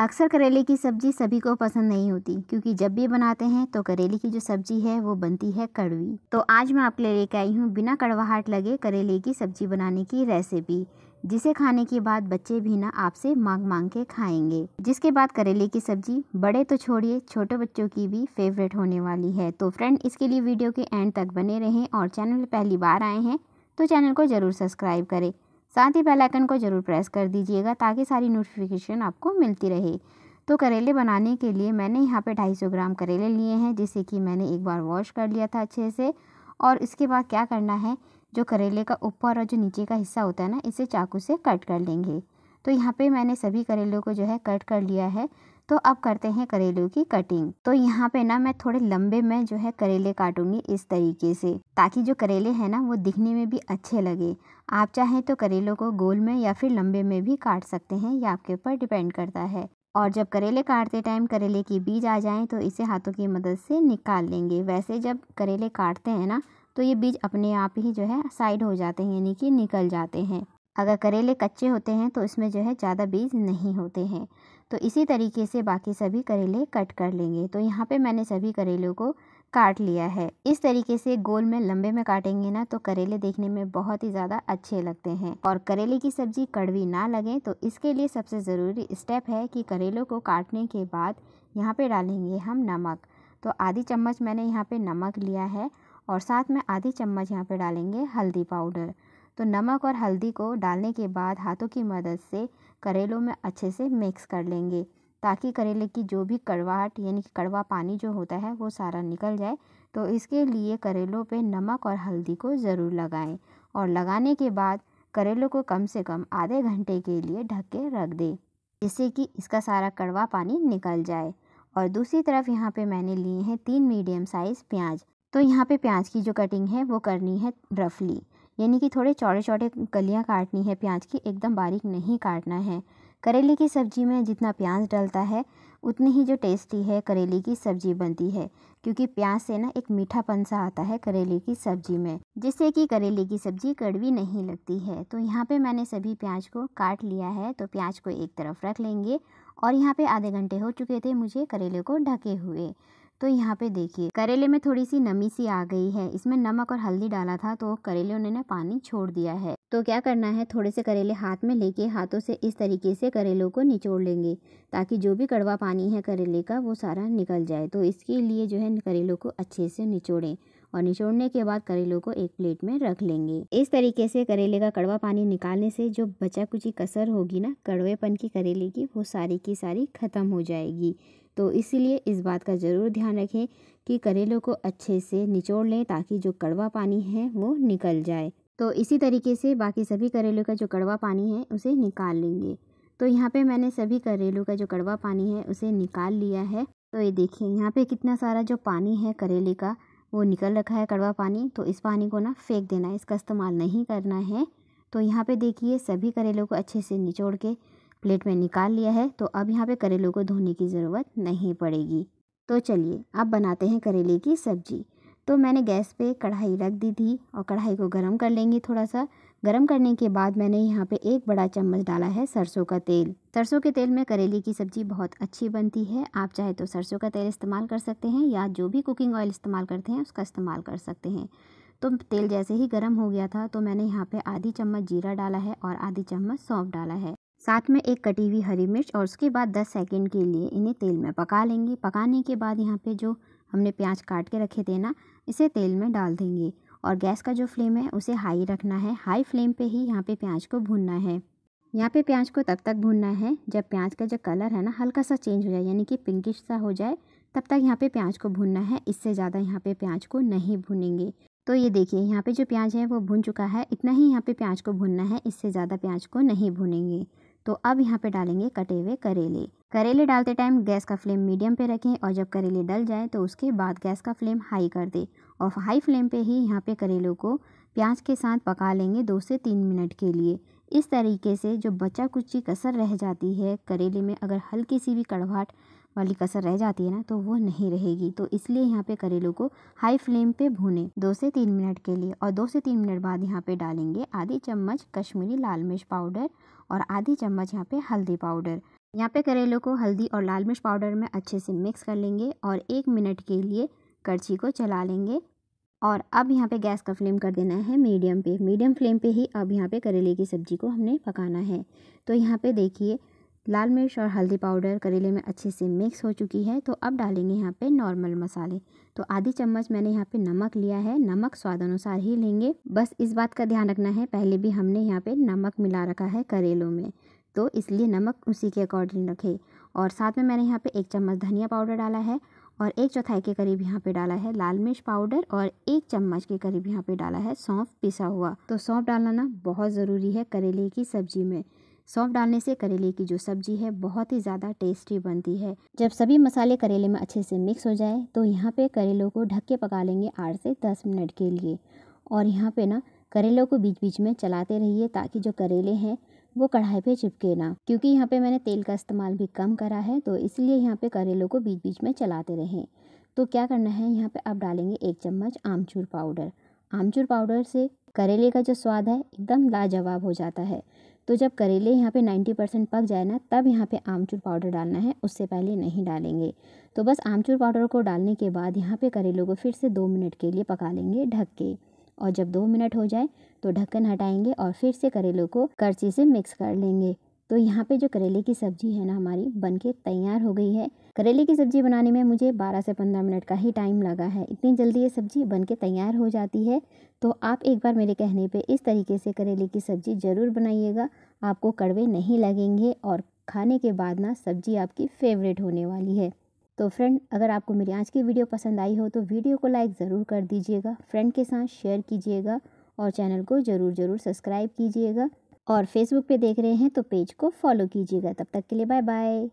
अक्सर करेले की सब्ज़ी सभी को पसंद नहीं होती क्योंकि जब भी बनाते हैं तो करेले की जो सब्ज़ी है वो बनती है कड़वी तो आज मैं आपके लिए लेके आई हूँ बिना कड़वाहट लगे करेले की सब्ज़ी बनाने की रेसिपी जिसे खाने के बाद बच्चे भी ना आपसे मांग मांग के खाएंगे जिसके बाद करेले की सब्ज़ी बड़े तो छोड़िए छोटे बच्चों की भी फेवरेट होने वाली है तो फ्रेंड इसके लिए वीडियो के एंड तक बने रहें और चैनल पहली बार आए हैं तो चैनल को ज़रूर सब्सक्राइब करें साथ ही बेल आइकन को ज़रूर प्रेस कर दीजिएगा ताकि सारी नोटिफिकेशन आपको मिलती रहे तो करेले बनाने के लिए मैंने यहाँ पे 250 ग्राम करेले लिए हैं जिसे कि मैंने एक बार वॉश कर लिया था अच्छे से और इसके बाद क्या करना है जो करेले का ऊपर और जो नीचे का हिस्सा होता है ना इसे चाकू से कट कर लेंगे तो यहाँ पे मैंने सभी करेलों को जो है कट कर लिया है तो अब करते हैं करेले की कटिंग तो यहाँ पे ना मैं थोड़े लंबे में जो है करेले काटूंगी इस तरीके से ताकि जो करेले हैं ना वो दिखने में भी अच्छे लगे आप चाहें तो करेलों को गोल में या फिर लंबे में भी काट सकते हैं ये आपके ऊपर डिपेंड करता है और जब करेले काटते टाइम करेले के बीज आ जाए तो इसे हाथों की मदद से निकाल लेंगे वैसे जब करेले काटते हैं ना तो ये बीज अपने आप ही जो है साइड हो जाते हैं यानी कि निकल जाते हैं अगर करेले कच्चे होते हैं तो इसमें जो है ज़्यादा बीज नहीं होते हैं तो इसी तरीके से बाकी सभी करेले कट कर लेंगे तो यहाँ पे मैंने सभी करेलों को काट लिया है इस तरीके से गोल में लंबे में काटेंगे ना तो करेले देखने में बहुत ही ज़्यादा अच्छे लगते हैं और करेले की सब्जी कड़वी ना लगे तो इसके लिए सबसे ज़रूरी स्टेप है कि करेलों को काटने के बाद यहाँ पे डालेंगे हम नमक तो आधी चम्मच मैंने यहाँ पे नमक लिया है और साथ में आधी चम्मच यहाँ पर डालेंगे हल्दी पाउडर तो नमक और हल्दी को डालने के बाद हाथों की मदद से करेलों में अच्छे से मिक्स कर लेंगे ताकि करेले की जो भी कड़वाहट यानी कि कड़वा पानी जो होता है वो सारा निकल जाए तो इसके लिए करेलों पे नमक और हल्दी को ज़रूर लगाएं और लगाने के बाद करेलों को कम से कम आधे घंटे के लिए ढक के रख दें जिससे कि इसका सारा कड़वा पानी निकल जाए और दूसरी तरफ यहाँ पे मैंने लिए हैं तीन मीडियम साइज़ प्याज तो यहाँ पे प्याज की जो कटिंग है वो करनी है रफली यानी कि थोड़े चौड़े चौड़े कलियाँ काटनी है प्याज की एकदम बारीक नहीं काटना है करेले की सब्ज़ी में जितना प्याज डलता है उतनी ही जो टेस्टी है करेले की सब्ज़ी बनती है क्योंकि प्याज से ना एक मीठापन सा आता है करेले की सब्ज़ी में जिससे कि करेले की सब्ज़ी कड़वी नहीं लगती है तो यहाँ पे मैंने सभी प्याज को काट लिया है तो प्याज को एक तरफ रख लेंगे और यहाँ पे आधे घंटे हो चुके थे मुझे करेले को ढके हुए तो यहाँ पे देखिए करेले में थोड़ी सी नमी सी आ गई है इसमें नमक और हल्दी डाला था तो करेले उन्होंने पानी छोड़ दिया है तो क्या करना है थोड़े से करेले हाथ में लेके हाथों से इस तरीके से करेलों को निचोड़ लेंगे ताकि जो भी कड़वा पानी है करेले का वो सारा निकल जाए तो इसके लिए जो है करेलों को अच्छे से निचोड़ें और निचोड़ने के बाद करेलों को एक प्लेट में रख लेंगे इस तरीके से करेले का कड़वा पानी निकालने से जो बचा कुची कसर होगी ना कड़वेपन की करेले की वो सारी की सारी ख़त्म हो जाएगी तो इसीलिए इस बात का ज़रूर ध्यान रखें कि करेलों को अच्छे से निचोड़ लें ताकि जो कड़वा पानी है वो निकल जाए तो इसी तरीके से बाकी सभी करेलों का जो कड़वा पानी है उसे निकाल लेंगे तो यहाँ पे मैंने सभी करेलों का जो कड़वा पानी है उसे निकाल लिया है तो ये देखिए यहाँ पे कितना सारा जो पानी है करेले का वो निकल रखा है कड़वा पानी तो इस पानी को ना फेंक देना है इसका इस्तेमाल नहीं करना है तो यहाँ पे देखिए सभी करेलों को अच्छे से निचोड़ के प्लेट में निकाल लिया है तो अब यहाँ पे करेलों को धोने की ज़रूरत नहीं पड़ेगी तो चलिए अब बनाते हैं करेले की सब्ज़ी तो मैंने गैस पे कढ़ाई रख दी थी और कढ़ाई को गर्म कर लेंगे थोड़ा सा गर्म करने के बाद मैंने यहाँ पे एक बड़ा चम्मच डाला है सरसों का तेल सरसों के तेल में करेले की सब्ज़ी बहुत अच्छी बनती है आप चाहे तो सरसों का तेल इस्तेमाल कर सकते हैं या जो भी कुकिंग ऑयल इस्तेमाल करते हैं उसका इस्तेमाल कर सकते हैं तो तेल जैसे ही गर्म हो गया था तो मैंने यहाँ पर आधी चम्मच जीरा डाला है और आधी चम्मच सौंफ डाला है साथ में एक कटी हुई हरी मिर्च और उसके बाद 10 सेकेंड के लिए इन्हें तेल में पका लेंगे पकाने के बाद यहाँ पे जो हमने प्याज काट के रखे थे ना इसे तेल में डाल देंगे और गैस का जो फ्लेम है उसे हाई रखना है हाई फ्लेम पे ही यहाँ पे प्याज को भूनना है यहाँ पे प्याज को तब तक भूनना है जब प्याज का जो कलर है ना हल्का सा चेंज हो जाए यानी कि पिंकिश सा हो जाए तब तक यहाँ पे प्याज को भूनना है इससे ज़्यादा यहाँ पे प्याज को नहीं भूनेंगे तो ये देखिए यहाँ पर जो प्याज है वो भून चुका है इतना ही यहाँ पर प्याज को भूनना है इससे ज़्यादा प्याज को नहीं भूनेंगे तो अब यहाँ पे डालेंगे कटे हुए करेले करेले डालते टाइम गैस का फ्लेम मीडियम पे रखें और जब करेले डल जाए तो उसके बाद गैस का फ्लेम हाई कर दें और हाई फ्लेम पे ही यहाँ पे करेलों को प्याज के साथ पका लेंगे दो से तीन मिनट के लिए इस तरीके से जो बचा कुची कसर रह जाती है करेले में अगर हल्की सी भी कड़वाहट वाली कसर रह जाती है ना तो वो नहीं रहेगी तो इसलिए यहाँ पे करेलों को हाई फ्लेम पे भूने दो से तीन मिनट के लिए और दो से तीन मिनट बाद यहाँ पे डालेंगे आधी चम्मच कश्मीरी लाल मिर्च पाउडर और आधी चम्मच यहाँ पे हल्दी पाउडर यहाँ पे करेलों को हल्दी और लाल मिर्च पाउडर में अच्छे से मिक्स कर लेंगे और एक मिनट के लिए करछी को चला लेंगे और अब यहाँ पे गैस का फ्लेम कर देना है मीडियम पे मीडियम फ्लेम पे ही अब यहाँ पे करेले की सब्ज़ी को हमने पकाना है तो यहाँ पे देखिए लाल मिर्च और हल्दी पाउडर करेले में अच्छे से मिक्स हो चुकी है तो अब डालेंगे यहाँ पे नॉर्मल मसाले तो आधी चम्मच मैंने यहाँ पे नमक लिया है नमक स्वाद अनुसार ही लेंगे बस इस बात का ध्यान रखना है पहले भी हमने यहाँ पे नमक मिला रखा है करेलों में तो इसलिए नमक उसी के अकॉर्डिंग रखें और साथ में मैंने यहाँ पे एक चम्मच धनिया पाउडर डाला है और एक चौथाई के करीब यहाँ पे डाला है लाल मिर्च पाउडर और एक चम्मच के करीब यहाँ पे डाला है सौंफ पिसा हुआ तो सौंफ डालना ना बहुत ज़रूरी है करेले की सब्जी में सौंफ डालने से करेले की जो सब्जी है बहुत ही ज़्यादा टेस्टी बनती है जब सभी मसाले करेले में अच्छे से मिक्स हो जाए तो यहाँ पे करेलों को ढक के पका लेंगे आठ से दस मिनट के लिए और यहाँ पे ना करेलों को बीच बीच में चलाते रहिए ताकि जो करेले हैं वो कढ़ाई पे चिपके ना क्योंकि यहाँ पे मैंने तेल का इस्तेमाल भी कम करा है तो इसलिए यहाँ पे करेलों को बीच बीच में चलाते रहें तो क्या करना है यहाँ पे अब डालेंगे एक चम्मच आमचूर पाउडर आमचूर पाउडर से करेले का जो स्वाद है एकदम लाजवाब हो जाता है तो जब करेले यहाँ पे नाइन्टी परसेंट पक जाए ना तब यहाँ पे आमचूर पाउडर डालना है उससे पहले नहीं डालेंगे तो बस आमचूर पाउडर को डालने के बाद यहाँ पे करेलों को फिर से दो मिनट के लिए पका लेंगे ढक के और जब दो मिनट हो जाए तो ढक्कन हटाएंगे और फिर से करेलों को करछी से मिक्स कर लेंगे तो यहाँ पे जो करेले की सब्ज़ी है ना हमारी बन के तैयार हो गई है करेले की सब्ज़ी बनाने में मुझे 12 से 15 मिनट का ही टाइम लगा है इतनी जल्दी ये सब्ज़ी बन के तैयार हो जाती है तो आप एक बार मेरे कहने पे इस तरीके से करेले की सब्ज़ी ज़रूर बनाइएगा आपको कड़वे नहीं लगेंगे और खाने के बाद ना सब्ज़ी आपकी फेवरेट होने वाली है तो फ्रेंड अगर आपको मेरी आज की वीडियो पसंद आई हो तो वीडियो को लाइक ज़रूर कर दीजिएगा फ्रेंड के साथ शेयर कीजिएगा और चैनल को ज़रूर ज़रूर सब्सक्राइब कीजिएगा और फेसबुक पे देख रहे हैं तो पेज को फॉलो कीजिएगा तब तक के लिए बाय बाय